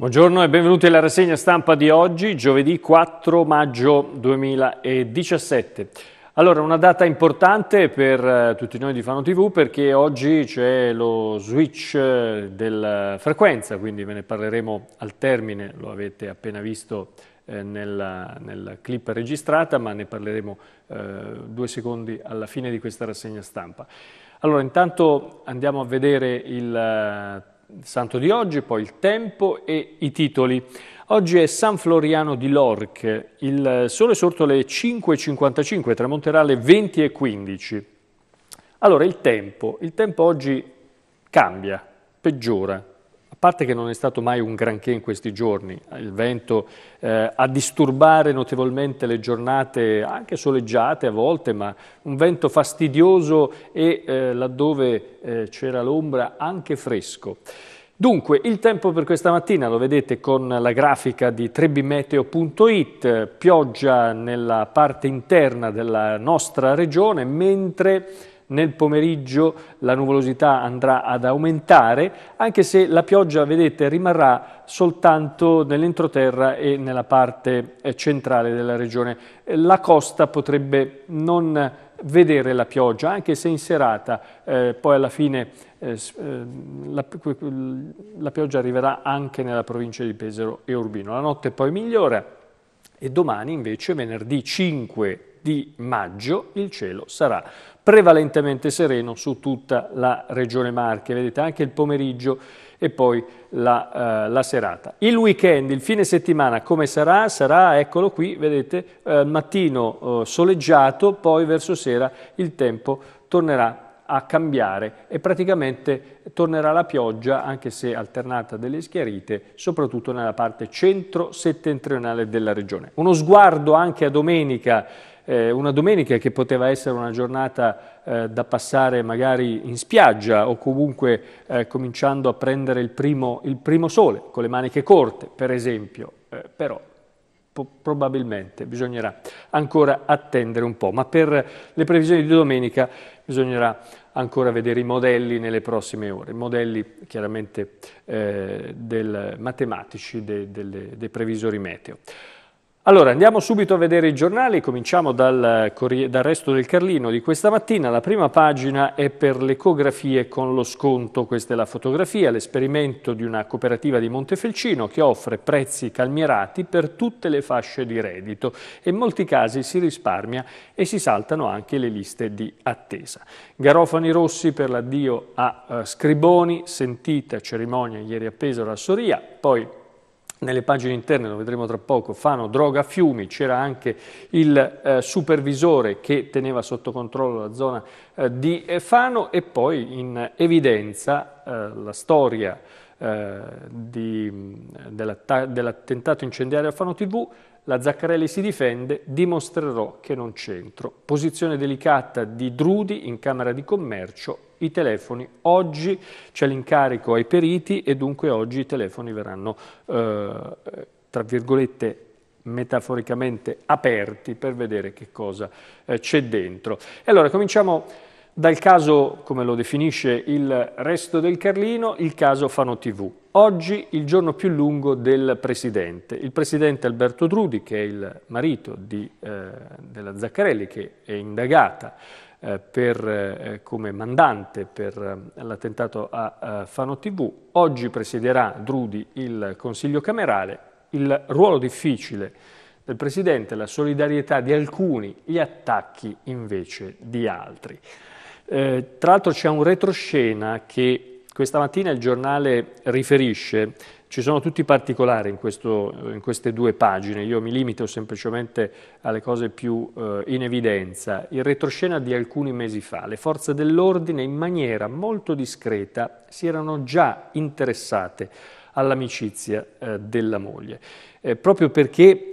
Buongiorno e benvenuti alla rassegna stampa di oggi, giovedì 4 maggio 2017. Allora, una data importante per eh, tutti noi di Fano TV perché oggi c'è lo switch eh, della eh, frequenza, quindi ve ne parleremo al termine, lo avete appena visto nella, nella, clip registrata, ma ne parleremo eh, due secondi alla fine di questa rassegna stampa. Allora, intanto andiamo a vedere il santo di oggi, poi il tempo e i titoli. Oggi è San Floriano di Lorch, il sole sorto alle 5.55, tramonterà alle 20.15. Allora, il tempo. Il tempo oggi cambia, peggiora, parte che non è stato mai un granché in questi giorni, il vento eh, a disturbare notevolmente le giornate anche soleggiate a volte, ma un vento fastidioso e eh, laddove eh, c'era l'ombra anche fresco. Dunque, il tempo per questa mattina lo vedete con la grafica di trebimeteo.it, pioggia nella parte interna della nostra regione, mentre nel pomeriggio la nuvolosità andrà ad aumentare, anche se la pioggia, vedete, rimarrà soltanto nell'entroterra e nella parte eh, centrale della regione. La costa potrebbe non vedere la pioggia, anche se in serata, eh, poi alla fine eh, eh la, la pioggia arriverà anche nella provincia di Pesaro e Urbino. La notte poi migliora e domani invece, venerdì 5 di maggio, il cielo sarà prevalentemente sereno su tutta la regione Marche, vedete anche il pomeriggio e poi la, eh, la, serata. Il weekend, il fine settimana come sarà? Sarà, eccolo qui, vedete, eh, mattino eh, soleggiato, poi verso sera il tempo tornerà a cambiare e praticamente tornerà la pioggia, anche se alternata delle schiarite, soprattutto nella parte centro-settentrionale della regione. Uno sguardo anche a domenica eh, una domenica che poteva essere una giornata eh, da passare magari in spiaggia o comunque eh, cominciando a prendere il primo, il primo, sole, con le maniche corte per esempio, eh, però po- probabilmente bisognerà ancora attendere un po', ma per le previsioni di domenica bisognerà ancora vedere i modelli nelle prossime ore, modelli chiaramente eh, del, matematici de, de, de, dei previsori meteo. Allora, andiamo subito a vedere i giornali, cominciamo dal, eh, dal, resto del Carlino di questa mattina. La prima pagina è per le ecografie con lo sconto, questa è la fotografia, l'esperimento di una cooperativa di Montefelcino che offre prezzi calmierati per tutte le fasce di reddito e in molti casi si risparmia e si saltano anche le liste di attesa. Garofani Rossi per l'addio a uh, Scriboni, sentita cerimonia ieri a alla Soria, poi nelle pagine interne, lo vedremo tra poco, Fano, droga, a fiumi, c'era anche il eh, supervisore che teneva sotto controllo la zona eh, di eh, Fano e poi in evidenza eh, la storia eh, dell'attentato incendiario a Fano TV la Zaccarelli si difende, dimostrerò che non c'entro. Posizione delicata di Drudi in Camera di Commercio, i telefoni. Oggi c'è l'incarico ai periti e dunque oggi i telefoni verranno, eh, tra virgolette, metaforicamente aperti per vedere che cosa eh, c'è dentro. E allora cominciamo dal caso, come lo definisce il resto del Carlino, il caso Fano TV. Oggi il giorno più lungo del Presidente. Il Presidente Alberto Drudi, che è il marito di, eh, della Zaccarelli, che è indagata eh, per, eh, come mandante per eh, l'attentato a eh, Fano TV, oggi presiderà Drudi il Consiglio Camerale. Il ruolo difficile del Presidente, la solidarietà di alcuni, gli attacchi invece di altri. Eh, tra l'altro c'è un retroscena che questa mattina il giornale riferisce, ci sono tutti i particolari in, questo, in, queste due pagine, io mi limito semplicemente alle cose più eh, in evidenza. Il retroscena di alcuni mesi fa, le forze dell'ordine in maniera molto discreta si erano già interessate all'amicizia eh, della moglie, eh, proprio perché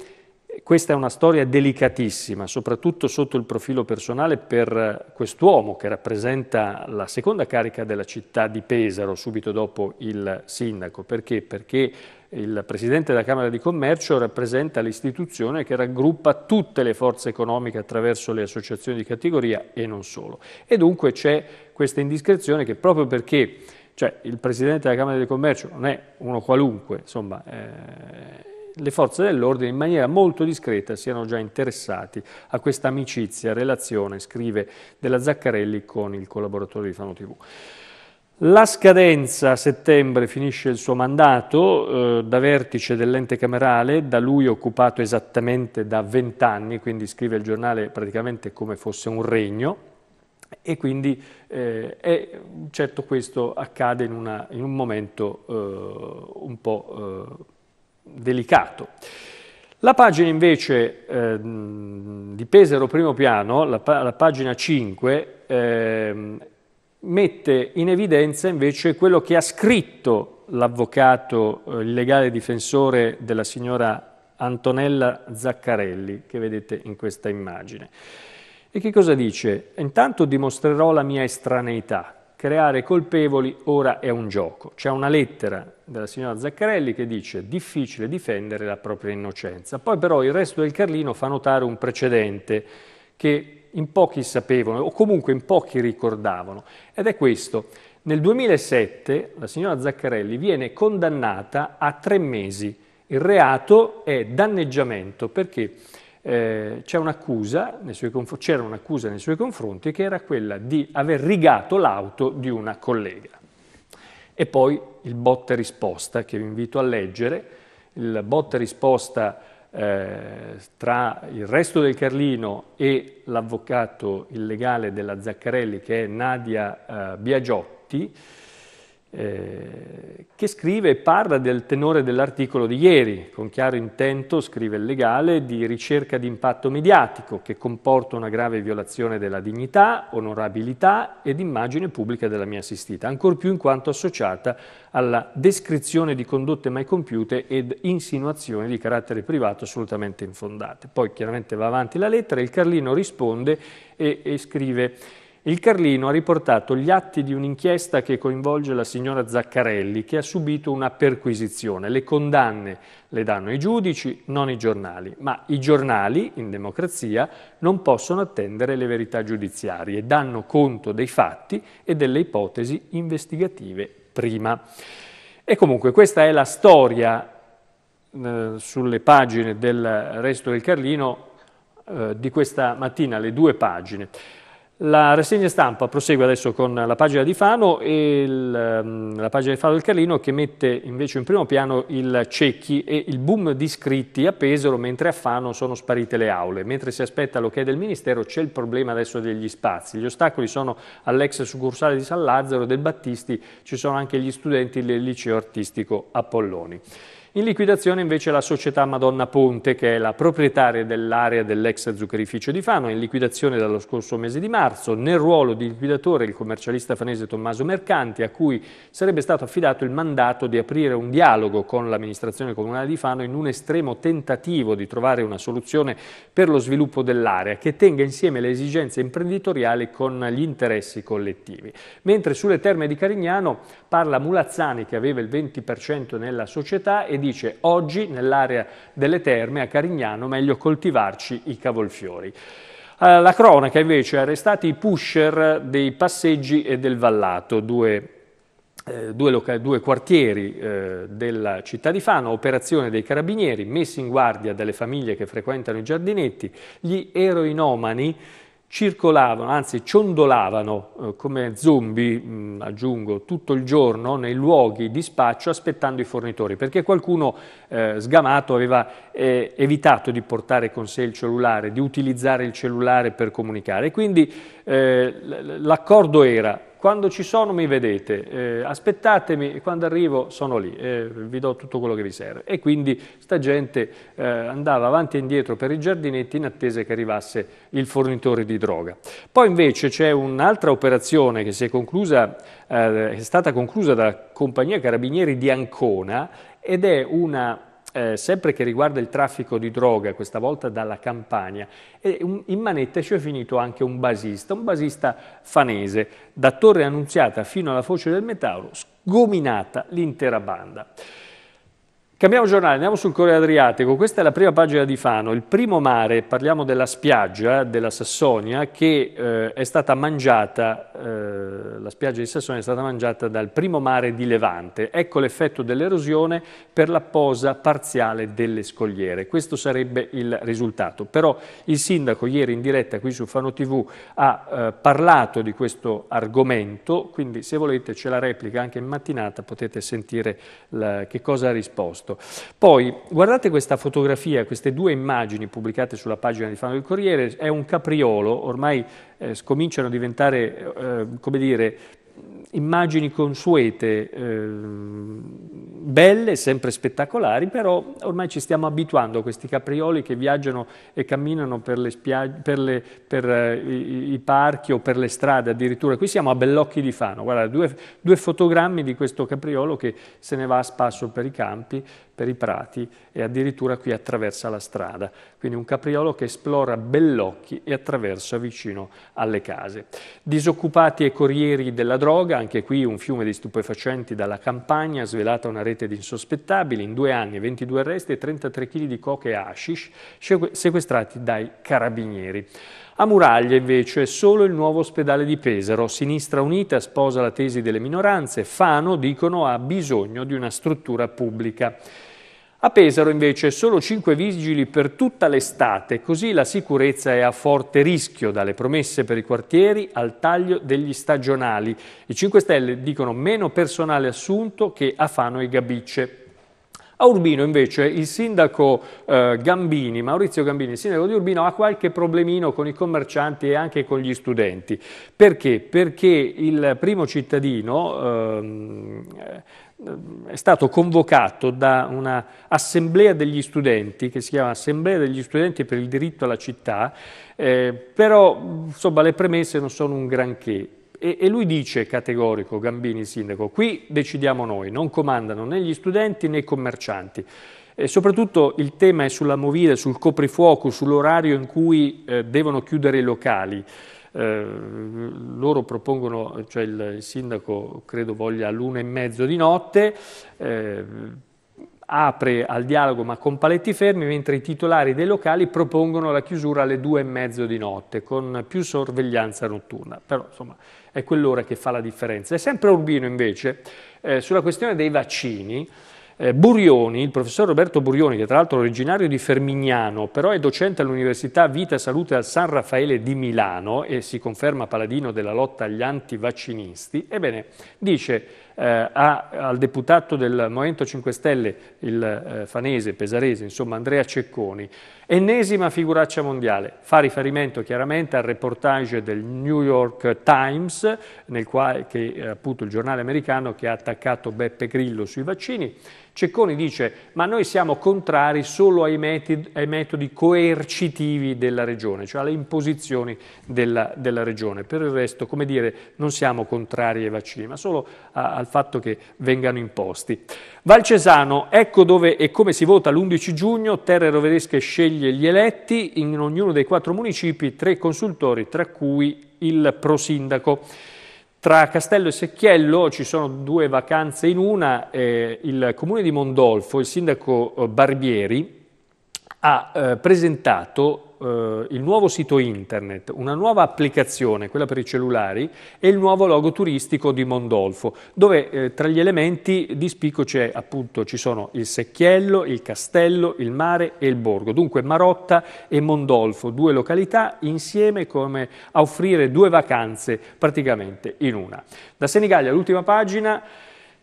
questa è una storia delicatissima, soprattutto sotto il profilo personale per quest'uomo che rappresenta la seconda carica della città di Pesaro subito dopo il sindaco. Perché? Perché il Presidente della Camera di Commercio rappresenta l'istituzione che raggruppa tutte le forze economiche attraverso le associazioni di categoria e non solo. E dunque c'è questa indiscrezione che proprio perché cioè, il Presidente della Camera di Commercio non è uno qualunque, insomma... Eh, le forze dell'ordine in maniera molto discreta siano già interessati a questa amicizia, relazione, scrive della Zaccarelli con il collaboratore di Fano TV. La scadenza a settembre finisce il suo mandato eh, da vertice dell'ente camerale, da lui occupato esattamente da vent'anni, quindi scrive il giornale praticamente come fosse un regno, e quindi eh, è, certo questo accade in, una, in un momento eh, un po' eh, delicato. La pagina invece eh, di Pesaro primo piano, la, la pagina 5, eh, mette in evidenza invece quello che ha scritto l'avvocato, eh, il legale difensore della signora Antonella Zaccarelli, che vedete in questa immagine. E che cosa dice? Intanto dimostrerò la mia estraneità. Creare colpevoli ora è un gioco. C'è una lettera della signora Zaccarelli che dice difficile difendere la propria innocenza. Poi però il resto del Carlino fa notare un precedente che in pochi sapevano o comunque in pochi ricordavano ed è questo. Nel 2007 la signora Zaccarelli viene condannata a tre mesi. Il reato è danneggiamento perché eh, c'era un'accusa nei suoi confronti che era quella di aver rigato l'auto di una collega e poi il botte risposta che vi invito a leggere, il botte risposta eh, tra il resto del Carlino e l'avvocato illegale della Zaccarelli che è Nadia eh, Biagiotti, eh, che scrive e parla del tenore dell'articolo di ieri, con chiaro intento, scrive il legale, di ricerca di impatto mediatico che comporta una grave violazione della dignità, onorabilità ed immagine pubblica della mia assistita, ancor più in quanto associata alla descrizione di condotte mai compiute ed insinuazioni di carattere privato assolutamente infondate. Poi chiaramente va avanti la lettera, il Carlino risponde e, e scrive il Carlino ha riportato gli atti di un'inchiesta che coinvolge la signora Zaccarelli che ha subito una perquisizione. Le condanne le danno i giudici, non i giornali, ma i giornali in democrazia non possono attendere le verità giudiziarie, danno conto dei fatti e delle ipotesi investigative prima. E comunque questa è la storia eh, sulle pagine del Resto del Carlino eh, di questa mattina, le due pagine. La rassegna stampa prosegue adesso con la pagina di Fano e il, ehm, la pagina di Fano del Carlino che mette invece in primo piano il Cecchi e il boom di iscritti a Pesaro mentre a Fano sono sparite le aule. Mentre si aspetta l'ok del Ministero c'è il problema adesso degli spazi. Gli ostacoli sono all'ex succursale di San Lazzaro del Battisti, ci sono anche gli studenti del liceo artistico Apolloni. In liquidazione invece la società Madonna Ponte, che è la proprietaria dell'area dell'ex zuccherificio di Fano, in liquidazione dallo scorso mese di marzo, nel ruolo di liquidatore il commercialista fanese Tommaso Mercanti, a cui sarebbe stato affidato il mandato di aprire un dialogo con l'amministrazione comunale di Fano in un estremo tentativo di trovare una soluzione per lo sviluppo dell'area, che tenga insieme le esigenze imprenditoriali con gli interessi collettivi. Mentre sulle terme di Carignano parla Mulazzani, che aveva il 20% nella società, e di dice oggi nell'area delle terme a Carignano meglio coltivarci i cavolfiori. Eh, la cronaca invece ha arrestato i pusher dei passeggi e del vallato, due eh, due, due, quartieri eh, della città di Fano, operazione dei carabinieri, messi in guardia dalle famiglie che frequentano i giardinetti, gli eroinomani circolavano, anzi ciondolavano eh, come zombie, mh, mm, aggiungo, tutto il giorno nei luoghi di spaccio aspettando i fornitori, perché qualcuno eh, sgamato aveva eh, evitato di portare con sé il cellulare, di utilizzare il cellulare per comunicare. Quindi eh, l'accordo era quando ci sono mi vedete, eh, aspettatemi e quando arrivo sono lì, eh, vi do tutto quello che vi serve. E quindi sta gente eh, andava avanti e indietro per i giardinetti in attesa che arrivasse il fornitore di droga. Poi invece c'è un'altra operazione che si è, conclusa, eh, è stata conclusa dalla compagnia Carabinieri di Ancona ed è una eh, sempre che riguarda il traffico di droga, questa volta dalla Campania, e un, in manette ci è finito anche un basista, un basista fanese, da Torre Annunziata fino alla Foce del Metauro, sgominata l'intera banda. Cambiamo giornale, andiamo sul Corriere Adriatico, questa è la prima pagina di Fano, il primo mare, parliamo della spiaggia eh, della Sassonia che eh, è stata mangiata, eh, la spiaggia di Sassonia è stata mangiata dal primo mare di Levante, ecco l'effetto dell'erosione per la posa parziale delle scogliere, questo sarebbe il risultato, però il sindaco ieri in diretta qui su Fano TV ha eh, parlato di questo argomento, quindi se volete c'è la replica anche in mattinata potete sentire la, che cosa ha risposto costo. Poi guardate questa fotografia, queste due immagini pubblicate sulla pagina di Fano del Corriere, è un capriolo, ormai eh, cominciano a diventare, eh, come dire, immagini consuete, eh, belle, sempre spettacolari, però ormai ci stiamo abituando a questi caprioli che viaggiano e camminano per, le spiag- per, le, per eh, i, i, parchi o per le strade addirittura. Qui siamo a Bellocchi di Fano, guarda, due, due fotogrammi di questo capriolo che se ne va a spasso per i campi, per i prati e addirittura qui attraversa la strada. Quindi un capriolo che esplora Bellocchi e attraversa vicino alle case. Disoccupati e corrieri della droga, anche qui un fiume di stupefacenti dalla campagna, svelata una rete di insospettabili, in due anni 22 arresti e 33 kg di coca e hashish sequestrati dai carabinieri. A Muraglia invece è solo il nuovo ospedale di Pesaro. Sinistra Unita sposa la tesi delle minoranze, Fano, dicono, ha bisogno di una struttura pubblica. A Pesaro invece solo 5 vigili per tutta l'estate, così la sicurezza è a forte rischio dalle promesse per i quartieri al taglio degli stagionali. I 5 Stelle dicono meno personale assunto che a Fano e Gabicce. A Urbino invece il sindaco eh, Gambini, Maurizio Gambini, il sindaco di Urbino, ha qualche problemino con i commercianti e anche con gli studenti. Perché? Perché il primo cittadino ehm, eh, è stato convocato da un'assemblea degli studenti, che si chiama Assemblea degli studenti per il diritto alla città, eh, però insomma, le premesse non sono un granché. E, e lui dice categorico, Gambini sindaco, qui decidiamo noi, non comandano né gli studenti né i commercianti. E soprattutto il tema è sulla movida, sul coprifuoco, sull'orario in cui eh, devono chiudere i locali. Eh, loro propongono, cioè il, il, sindaco credo voglia l'una e mezzo di notte, eh, apre al dialogo ma con paletti fermi, mentre i titolari dei locali propongono la chiusura alle due e mezzo di notte, con più sorveglianza notturna. Però, insomma, è quell'ora che fa la differenza. E sempre Urbino, invece, eh, sulla questione dei vaccini, eh, Burioni, il professor Roberto Burioni, che tra l'altro è originario di Fermignano, però è docente all'Università Vita e Salute al San Raffaele di Milano e si conferma paladino della lotta agli antivaccinisti, ebbene, dice eh, a, al deputato del Movimento 5 Stelle, il eh, fanese, pesarese, insomma Andrea Cecconi, ennesima figuraccia mondiale, fa riferimento chiaramente al reportage del New York Times, quale, che è appunto il giornale americano che ha attaccato Beppe Grillo sui vaccini, Cecconi dice ma noi siamo contrari solo ai metodi, ai metodi coercitivi della regione, cioè alle imposizioni della, della, regione. Per il resto, come dire, non siamo contrari ai vaccini, ma solo a, al fatto che vengano imposti. Valcesano, ecco dove e come si vota l'11 giugno, Terre Roveresche sceglie gli eletti, in ognuno dei quattro municipi tre consultori, tra cui il prosindaco. Tra Castello e Secchiello ci sono due vacanze in una, eh, il comune di Mondolfo, il sindaco eh, Barbieri, ha eh, presentato eh, il nuovo sito internet, una nuova applicazione, quella per i cellulari, e il nuovo logo turistico di Mondolfo, dove eh, tra gli elementi di spicco c'è appunto, ci sono il secchiello, il castello, il mare e il borgo. Dunque Marotta e Mondolfo, due località insieme come a offrire due vacanze praticamente in una. Da Senigallia l'ultima pagina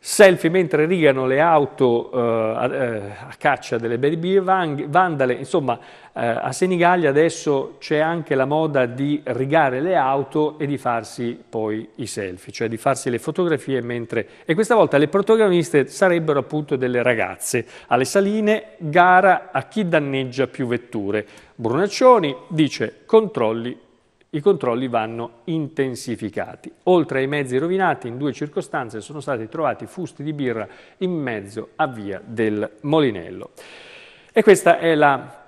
selfie mentre rigano le auto eh, a, eh, a, caccia delle baby vandale, insomma eh, a Senigallia adesso c'è anche la moda di rigare le auto e di farsi poi i selfie, cioè di farsi le fotografie mentre... E questa volta le protagoniste sarebbero appunto delle ragazze. Alle saline gara a chi danneggia più vetture. Brunaccioni dice controlli i controlli vanno intensificati. Oltre ai mezzi rovinati, in due circostanze sono stati trovati fusti di birra in mezzo a via del Molinello. E questa è la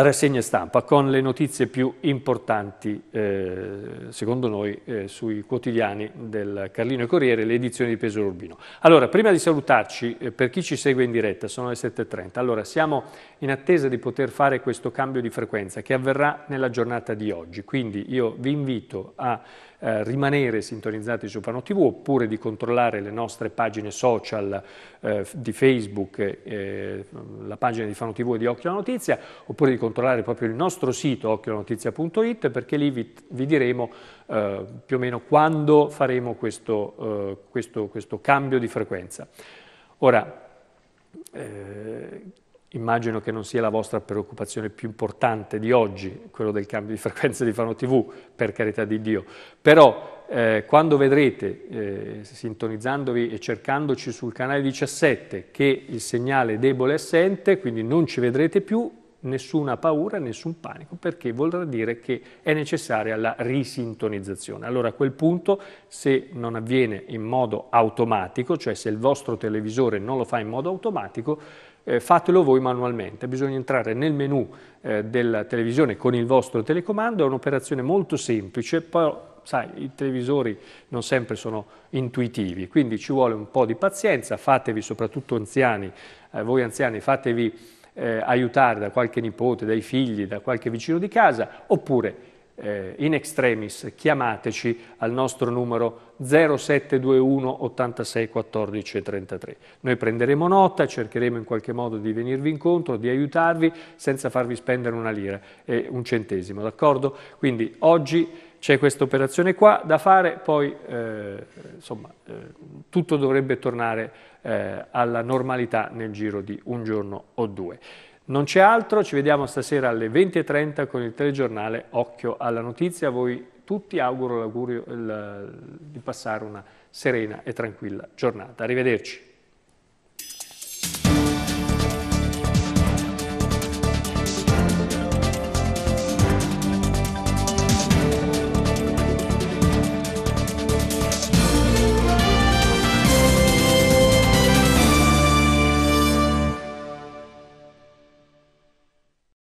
rassegna stampa con le notizie più importanti, eh, secondo noi, eh, sui quotidiani del Carlino e Corriere, le edizioni di Pesaro Urbino. Allora, prima di salutarci, eh, per chi ci segue in diretta, sono le 7.30, allora siamo in attesa di poter fare questo cambio di frequenza che avverrà nella giornata di oggi, quindi io vi invito a eh, rimanere sintonizzati su Fano TV oppure di controllare le nostre pagine social eh, di Facebook, eh, la pagina di Fano TV e di Occhio alla Notizia, oppure di controllare proprio il nostro sito occhiolanotizia.it perché lì vi, vi diremo eh, più o meno quando faremo questo, eh, questo, questo cambio di frequenza. Ora, eh, immagino che non sia la vostra preoccupazione più importante di oggi, quello del cambio di frequenza di Fano TV, per carità di Dio, però eh, quando vedrete, eh, sintonizzandovi e cercandoci sul canale 17, che il segnale debole è assente, quindi non ci vedrete più, nessuna paura, nessun panico, perché vorrà dire che è necessaria la risintonizzazione. Allora a quel punto, se non avviene in modo automatico, cioè se il vostro televisore non lo fa in modo automatico, eh, fatelo voi manualmente, bisogna entrare nel menu eh, della televisione con il vostro telecomando, è un'operazione molto semplice, però sai, i televisori non sempre sono intuitivi, quindi ci vuole un po' di pazienza, fatevi soprattutto anziani, eh, voi anziani fatevi eh, aiutare da qualche nipote, dai figli, da qualche vicino di casa, oppure eh, in extremis chiamateci al nostro numero 0721 86 14 33. Noi prenderemo nota, cercheremo in qualche modo di venirvi incontro, di aiutarvi senza farvi spendere una lira e un centesimo, d'accordo? Quindi oggi c'è questa operazione qua da fare, poi eh, insomma, eh, tutto dovrebbe tornare eh, alla normalità nel giro di un giorno o due. Non c'è altro, ci vediamo stasera alle 20.30 con il telegiornale Occhio alla Notizia. A voi tutti auguro l'augurio di passare una serena e tranquilla giornata. Arrivederci.